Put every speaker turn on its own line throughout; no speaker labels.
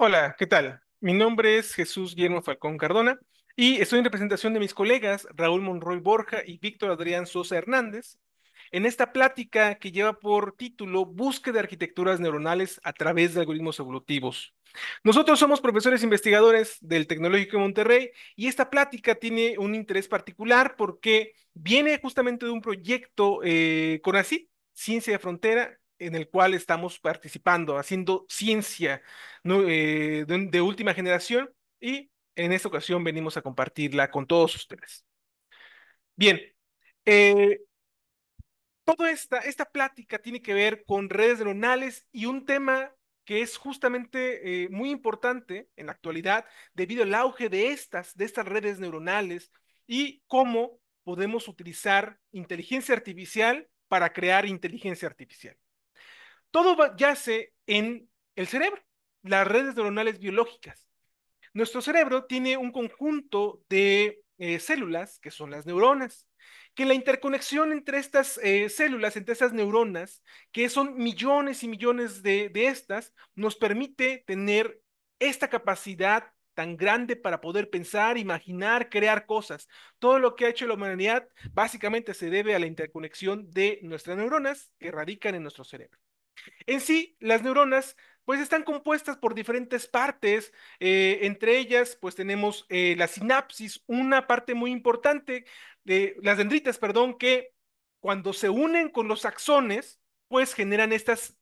Hola, ¿qué tal? Mi nombre es Jesús Guillermo Falcón Cardona y estoy en representación de mis colegas Raúl Monroy Borja y Víctor Adrián Sosa Hernández en esta plática que lleva por título Búsqueda de arquitecturas neuronales a través de algoritmos evolutivos. Nosotros somos profesores investigadores del Tecnológico de Monterrey y esta plática tiene un interés particular porque viene justamente de un proyecto eh, con así, Ciencia de Frontera, en el cual estamos participando, haciendo ciencia eh, de, última generación y en esta ocasión venimos a compartirla con todos ustedes. Bien, eh, toda esta, esta plática tiene que ver con redes neuronales y un tema que es justamente eh, muy importante en la actualidad debido al auge de estas, de estas redes neuronales y cómo podemos utilizar inteligencia artificial para crear inteligencia artificial. Todo yace en el cerebro, las redes neuronales biológicas. Nuestro cerebro tiene un conjunto de eh, células, que son las neuronas, que la interconexión entre estas eh, células, entre estas neuronas, que son millones y millones de, de estas, nos permite tener esta capacidad tan grande para poder pensar, imaginar, crear cosas. Todo lo que ha hecho la humanidad básicamente se debe a la interconexión de nuestras neuronas que radican en nuestro cerebro. En sí, las neuronas pues están compuestas por diferentes partes, eh, entre ellas pues tenemos eh, la sinapsis, una parte muy importante, de las dendritas, perdón, que cuando se unen con los axones, pues generan estas,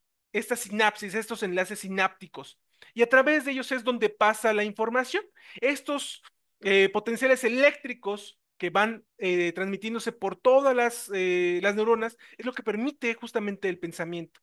sinapsis, estos enlaces sinápticos. Y a través de ellos es donde pasa la información. Estos eh, potenciales eléctricos que van transmitiéndose por todas las neuronas es lo que permite justamente el pensamiento.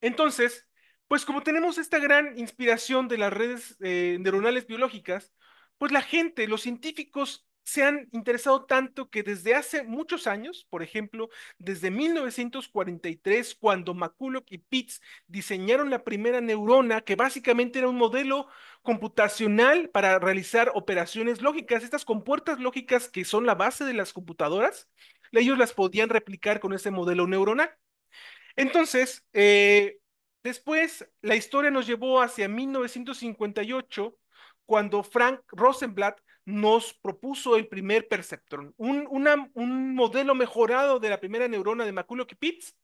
Entonces, pues como tenemos esta gran inspiración de las redes eh, neuronales biológicas, pues la gente, los científicos se han interesado tanto que desde hace muchos años, por ejemplo, desde 1943, cuando McCulloch y Pitts diseñaron la primera neurona, que básicamente era un modelo computacional para realizar operaciones lógicas, estas compuertas lógicas que son la base de las computadoras, ellos las podían replicar con ese modelo neuronal. Entonces, eh, después la historia nos llevó hacia 1958, cuando Frank Rosenblatt nos propuso el primer perceptron, un, modelo mejorado de la primera neurona de McCulloch-Pitts,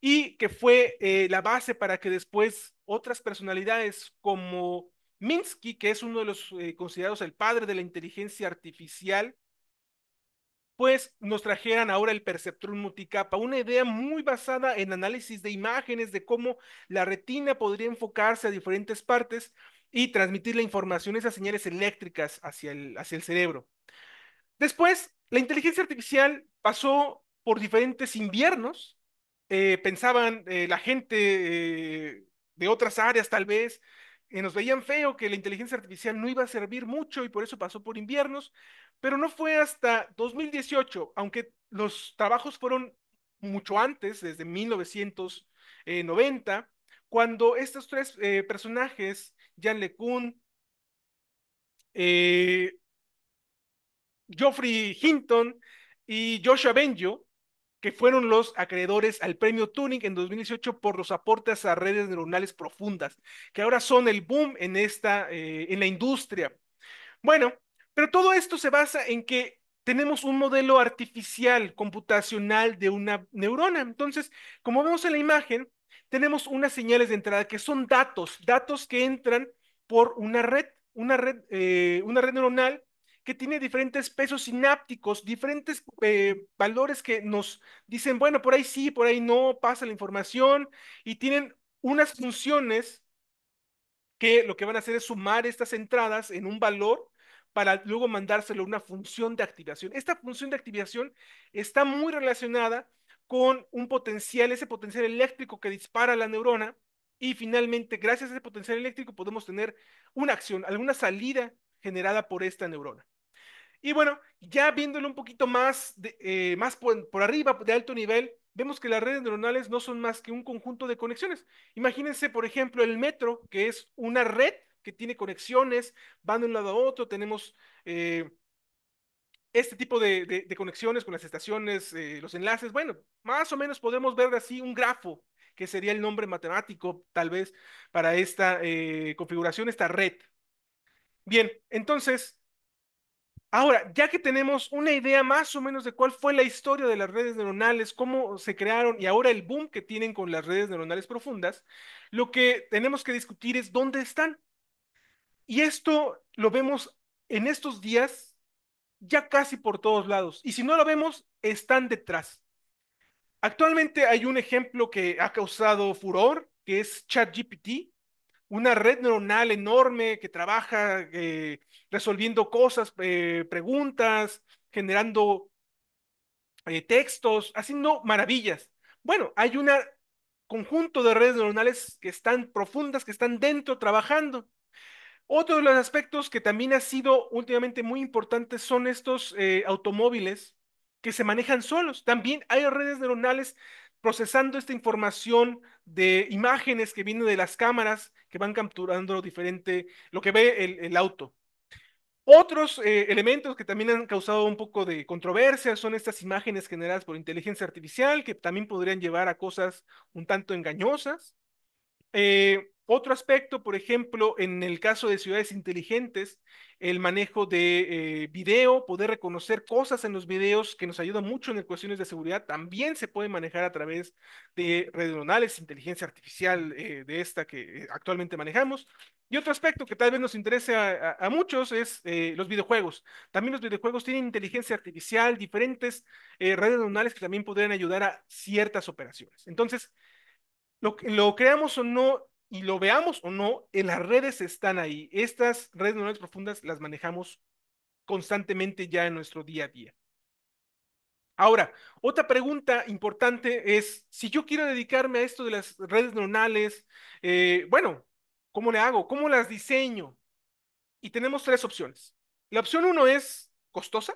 y que fue eh, la base para que después otras personalidades como Minsky, que es uno de los eh, considerados el padre de la inteligencia artificial, pues nos trajeran ahora el perceptrón multicapa, una idea muy basada en análisis de imágenes de cómo la retina podría enfocarse a diferentes partes y transmitir la información, esas señales eléctricas hacia el, cerebro. Después, la inteligencia artificial pasó por diferentes inviernos, eh, pensaban eh, la gente eh, de otras áreas tal vez, nos veían feo, que la inteligencia artificial no iba a servir mucho y por eso pasó por inviernos, pero no fue hasta 2018, aunque los trabajos fueron mucho antes, desde 1990, eh, cuando estos tres eh, personajes, Jan LeCun, eh, Geoffrey Hinton y Joshua Benjo, que fueron los acreedores al premio Turing en 2018 por los aportes a redes neuronales profundas, que ahora son el boom en, esta, eh, en la industria. Bueno, pero todo esto se basa en que tenemos un modelo artificial computacional de una neurona. Entonces, como vemos en la imagen, tenemos unas señales de entrada que son datos, datos que entran por una red, una red, eh, una red neuronal que tiene diferentes pesos sinápticos, diferentes eh, valores que nos dicen, bueno, por ahí sí, por ahí no, pasa la información y tienen unas funciones que lo que van a hacer es sumar estas entradas en un valor para luego mandárselo a una función de activación. Esta función de activación está muy relacionada con un potencial, ese potencial eléctrico que dispara la neurona y finalmente, gracias a ese potencial eléctrico, podemos tener una acción, alguna salida generada por esta neurona. Y bueno, ya viéndolo un poquito más, eh, más por, arriba, de alto nivel, vemos que las redes neuronales no son más que un conjunto de conexiones. Imagínense, por ejemplo, el metro, que es una red que tiene conexiones, van de un lado a otro, tenemos eh, este tipo de, conexiones con las estaciones, eh, los enlaces. Bueno, más o menos podemos ver así un grafo, que sería el nombre matemático, tal vez, para esta configuración, esta red. Bien, entonces, Ahora, ya que tenemos una idea más o menos de cuál fue la historia de las redes neuronales, cómo se crearon y ahora el boom que tienen con las redes neuronales profundas, lo que tenemos que discutir es dónde están. Y esto lo vemos en estos días ya casi por todos lados. Y si no lo vemos, están detrás. Actualmente hay un ejemplo que ha causado furor, que es ChatGPT, una red neuronal enorme que trabaja eh, resolviendo cosas, eh, preguntas, generando eh, textos, haciendo maravillas. Bueno, hay un conjunto de redes neuronales que están profundas, que están dentro trabajando. Otro de los aspectos que también ha sido últimamente muy importante son estos automóviles que se manejan solos. También hay redes neuronales procesando esta información de imágenes que vienen de las cámaras que van capturando diferente, lo que ve el, auto. Otros eh, elementos que también han causado un poco de controversia son estas imágenes generadas por inteligencia artificial, que también podrían llevar a cosas un tanto engañosas. Eh, otro aspecto, por ejemplo, en el caso de ciudades inteligentes, el manejo de eh, video, poder reconocer cosas en los videos que nos ayuda mucho en cuestiones de seguridad, también se puede manejar a través de redes neuronales, inteligencia artificial eh, de esta que eh, actualmente manejamos. Y otro aspecto que tal vez nos interese a, muchos es los videojuegos. También los videojuegos tienen inteligencia artificial, diferentes redes neuronales que también podrían ayudar a ciertas operaciones. Entonces, lo, lo creamos o no, y lo veamos o no, en las redes están ahí. Estas redes neuronales profundas las manejamos constantemente ya en nuestro día a día. Ahora, otra pregunta importante es, si yo quiero dedicarme a esto de las redes neuronales, eh, bueno, ¿cómo le hago? ¿Cómo las diseño? Y tenemos tres opciones. La opción uno es costosa,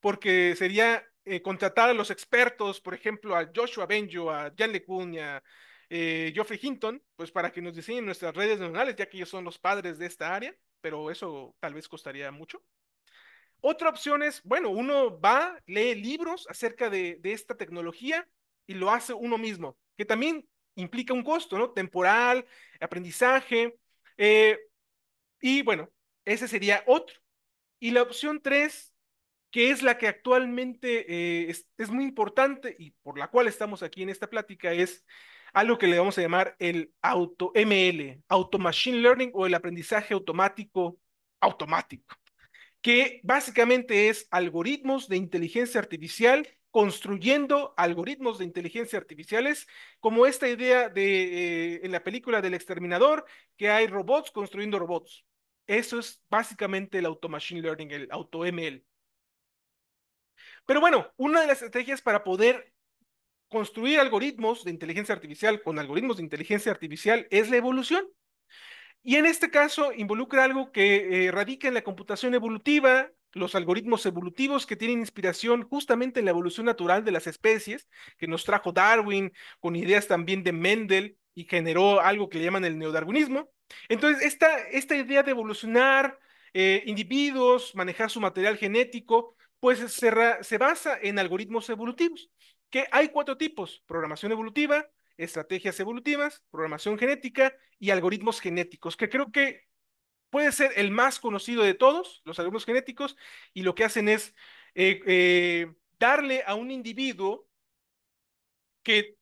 porque sería eh, contratar a los expertos, por ejemplo, a Joshua Benjo, a Jan LeCun, a eh, Geoffrey Hinton, pues para que nos diseñen nuestras redes neuronales, ya que ellos son los padres de esta área, pero eso tal vez costaría mucho. Otra opción es, bueno, uno va, lee libros acerca de, de esta tecnología y lo hace uno mismo, que también implica un costo, ¿no? Temporal, aprendizaje. Eh, y bueno, ese sería otro. Y la opción tres, que es la que actualmente eh, es, muy importante y por la cual estamos aquí en esta plática, es algo que le vamos a llamar el auto ML, auto machine learning o el aprendizaje automático automático, que básicamente es algoritmos de inteligencia artificial construyendo algoritmos de inteligencia artificiales, como esta idea de eh, en la película del exterminador, que hay robots construyendo robots. Eso es básicamente el auto machine learning, el auto ML. Pero bueno, una de las estrategias para poder construir algoritmos de inteligencia artificial con algoritmos de inteligencia artificial es la evolución. Y en este caso involucra algo que eh, radica en la computación evolutiva, los algoritmos evolutivos que tienen inspiración justamente en la evolución natural de las especies, que nos trajo Darwin con ideas también de Mendel y generó algo que le llaman el neodarwinismo. Entonces, esta, idea de evolucionar eh, individuos, manejar su material genético, pues se, se basa en algoritmos evolutivos que hay cuatro tipos, programación evolutiva, estrategias evolutivas, programación genética y algoritmos genéticos, que creo que puede ser el más conocido de todos, los algoritmos genéticos, y lo que hacen es eh, eh, darle a un individuo que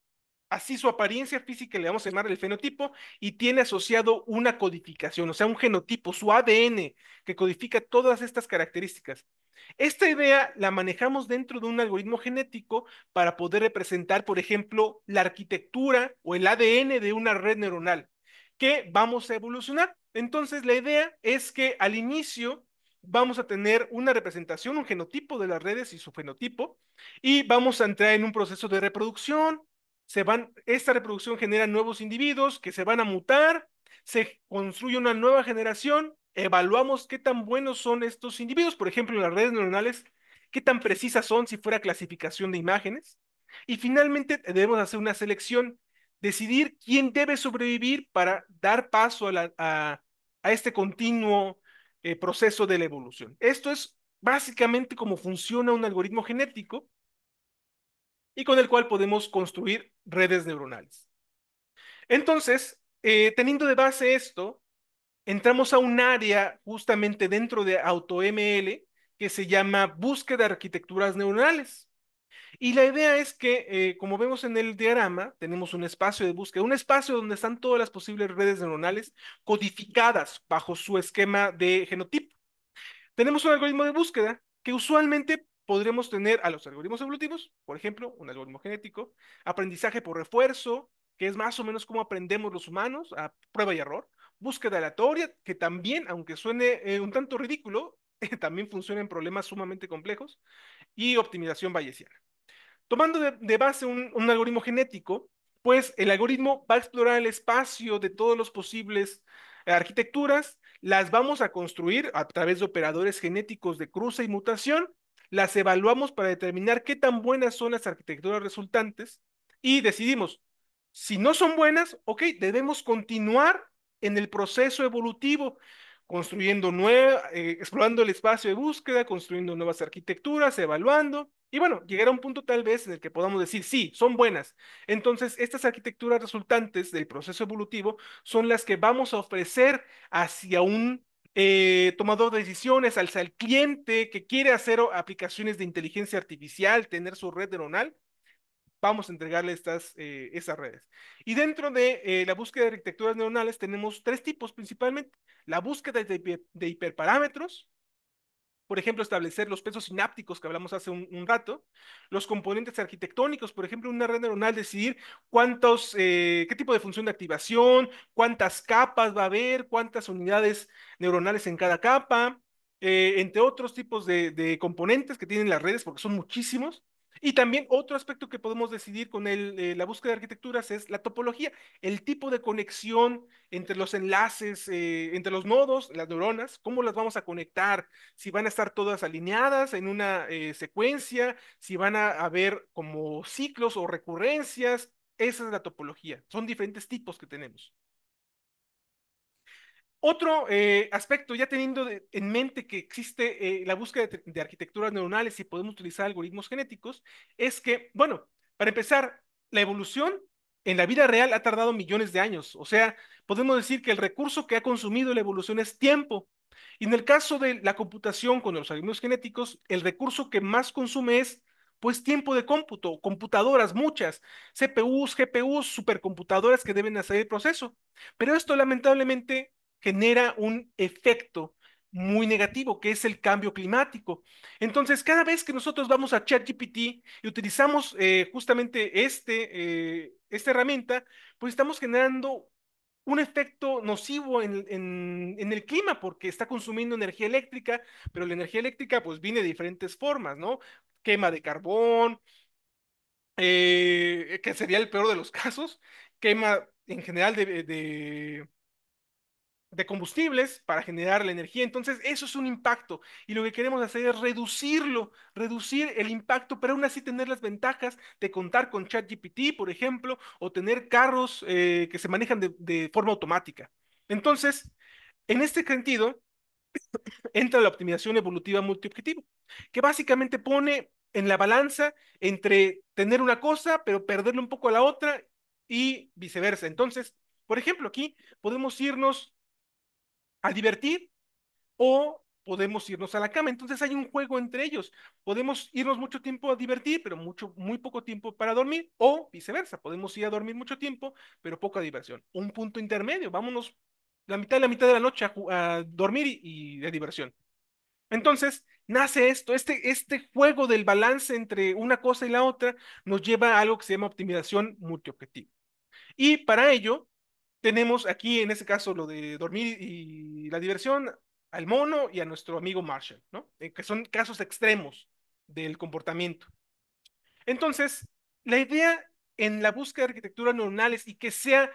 Así su apariencia física le vamos a llamar el fenotipo y tiene asociado una codificación, o sea, un genotipo, su ADN, que codifica todas estas características. Esta idea la manejamos dentro de un algoritmo genético para poder representar, por ejemplo, la arquitectura o el ADN de una red neuronal que vamos a evolucionar. Entonces, la idea es que al inicio vamos a tener una representación, un genotipo de las redes y su fenotipo, y vamos a entrar en un proceso de reproducción, se van, esta reproducción genera nuevos individuos que se van a mutar, se construye una nueva generación, evaluamos qué tan buenos son estos individuos, por ejemplo, en las redes neuronales, qué tan precisas son si fuera clasificación de imágenes, y finalmente debemos hacer una selección, decidir quién debe sobrevivir para dar paso a, este continuo eh, proceso de la evolución. Esto es básicamente cómo funciona un algoritmo genético y con el cual podemos construir redes neuronales. Entonces, eh, teniendo de base esto, entramos a un área justamente dentro de AutoML que se llama búsqueda de arquitecturas neuronales. Y la idea es que, eh, como vemos en el diagrama, tenemos un espacio de búsqueda, un espacio donde están todas las posibles redes neuronales codificadas bajo su esquema de genotipo. Tenemos un algoritmo de búsqueda que usualmente podremos tener a los algoritmos evolutivos, por ejemplo, un algoritmo genético, aprendizaje por refuerzo, que es más o menos como aprendemos los humanos, a prueba y error, búsqueda aleatoria, que también, aunque suene eh, un tanto ridículo, también funciona en problemas sumamente complejos, y optimización bayesiana. Tomando de, base un, un, algoritmo genético, pues el algoritmo va a explorar el espacio de todos los posibles arquitecturas, las vamos a construir a través de operadores genéticos de cruce y mutación, las evaluamos para determinar qué tan buenas son las arquitecturas resultantes y decidimos, si no son buenas, ok, debemos continuar en el proceso evolutivo, construyendo nueva, eh, explorando el espacio de búsqueda, construyendo nuevas arquitecturas, evaluando, y bueno, llegar a un punto tal vez en el que podamos decir, sí, son buenas. Entonces, estas arquitecturas resultantes del proceso evolutivo son las que vamos a ofrecer hacia un eh, tomador de decisiones, al, al cliente que quiere hacer aplicaciones de inteligencia artificial, tener su red neuronal, vamos a entregarle estas, eh, esas redes. Y dentro de eh, la búsqueda de arquitecturas neuronales tenemos tres tipos principalmente. La búsqueda de hiperparámetros, por ejemplo, establecer los pesos sinápticos que hablamos hace un, rato, los componentes arquitectónicos, por ejemplo, una red neuronal decidir cuántos, eh, qué tipo de función de activación, cuántas capas va a haber, cuántas unidades neuronales en cada capa, eh, entre otros tipos de, componentes que tienen las redes, porque son muchísimos, y también otro aspecto que podemos decidir con eh, la búsqueda de arquitecturas es la topología, el tipo de conexión entre los enlaces, eh, entre los nodos, las neuronas, cómo las vamos a conectar, si van a estar todas alineadas en una eh, secuencia, si van a haber como ciclos o recurrencias. Esa es la topología. Son diferentes tipos que tenemos. Otro eh, aspecto, ya teniendo en mente que existe eh, la búsqueda de, de, arquitecturas neuronales y podemos utilizar algoritmos genéticos, es que, bueno, para empezar, la evolución en la vida real ha tardado millones de años. O sea, podemos decir que el recurso que ha consumido la evolución es tiempo. Y en el caso de la computación con los algoritmos genéticos, el recurso que más consume es pues tiempo de cómputo, computadoras, muchas, CPUs, GPUs, supercomputadoras que deben hacer el proceso. Pero esto lamentablemente genera un efecto muy negativo, que es el cambio climático. Entonces, cada vez que nosotros vamos a ChatGPT y utilizamos eh, justamente este, eh, esta herramienta, pues estamos generando un efecto nocivo en, el clima porque está consumiendo energía eléctrica, pero la energía eléctrica pues viene de diferentes formas, ¿no? Quema de carbón, eh, que sería el peor de los casos, quema en general de de combustibles para generar la energía. Entonces, eso es un impacto y lo que queremos hacer es reducirlo, reducir el impacto, pero aún así tener las ventajas de contar con ChatGPT, por ejemplo, o tener carros eh, que se manejan de, de forma automática. Entonces, en este sentido, entra la optimización evolutiva multiobjetivo, que básicamente pone en la balanza entre tener una cosa, pero perderle un poco a la otra y viceversa. Entonces, por ejemplo, aquí podemos irnos a divertir o podemos irnos a la cama. Entonces hay un juego entre ellos. Podemos irnos mucho tiempo a divertir, pero mucho, muy poco tiempo para dormir, o viceversa. Podemos ir a dormir mucho tiempo, pero poca diversión. Un punto intermedio. Vámonos la mitad de la mitad de la noche a, dormir y, y, de diversión. Entonces nace esto, este, este juego del balance entre una cosa y la otra nos lleva a algo que se llama optimización multiobjetivo. Y para ello tenemos aquí en este caso lo de dormir y la diversión al mono y a nuestro amigo Marshall, ¿no? Eh, que son casos extremos del comportamiento. Entonces, la idea en la búsqueda de arquitecturas neuronales y que sea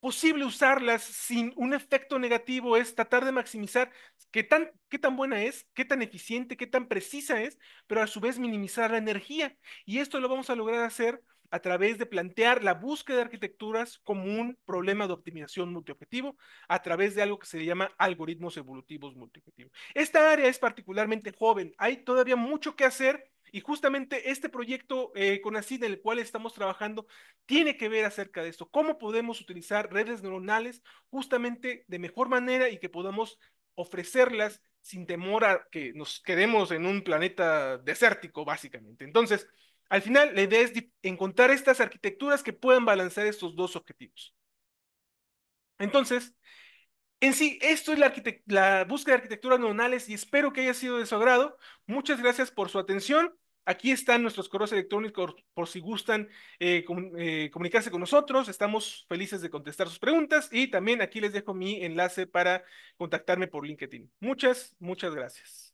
posible usarlas sin un efecto negativo es tratar de maximizar qué tan, qué tan buena es, qué tan eficiente, qué tan precisa es, pero a su vez minimizar la energía. Y esto lo vamos a lograr hacer a través de plantear la búsqueda de arquitecturas como un problema de optimización multiobjetivo a través de algo que se llama algoritmos evolutivos multiobjetivos. Esta área es particularmente joven, hay todavía mucho que hacer y justamente este proyecto eh, con ACID en el cual estamos trabajando tiene que ver acerca de esto, cómo podemos utilizar redes neuronales justamente de mejor manera y que podamos ofrecerlas sin temor a que nos quedemos en un planeta desértico, básicamente. Entonces, al final, la idea es encontrar estas arquitecturas que puedan balancear estos dos objetivos. Entonces, en sí, esto es la, búsqueda de arquitecturas neuronales y espero que haya sido de su agrado. Muchas gracias por su atención. Aquí están nuestros correos electrónicos por si gustan eh, eh, comunicarse con nosotros. Estamos felices de contestar sus preguntas y también aquí les dejo mi enlace para contactarme por LinkedIn. Muchas, muchas gracias.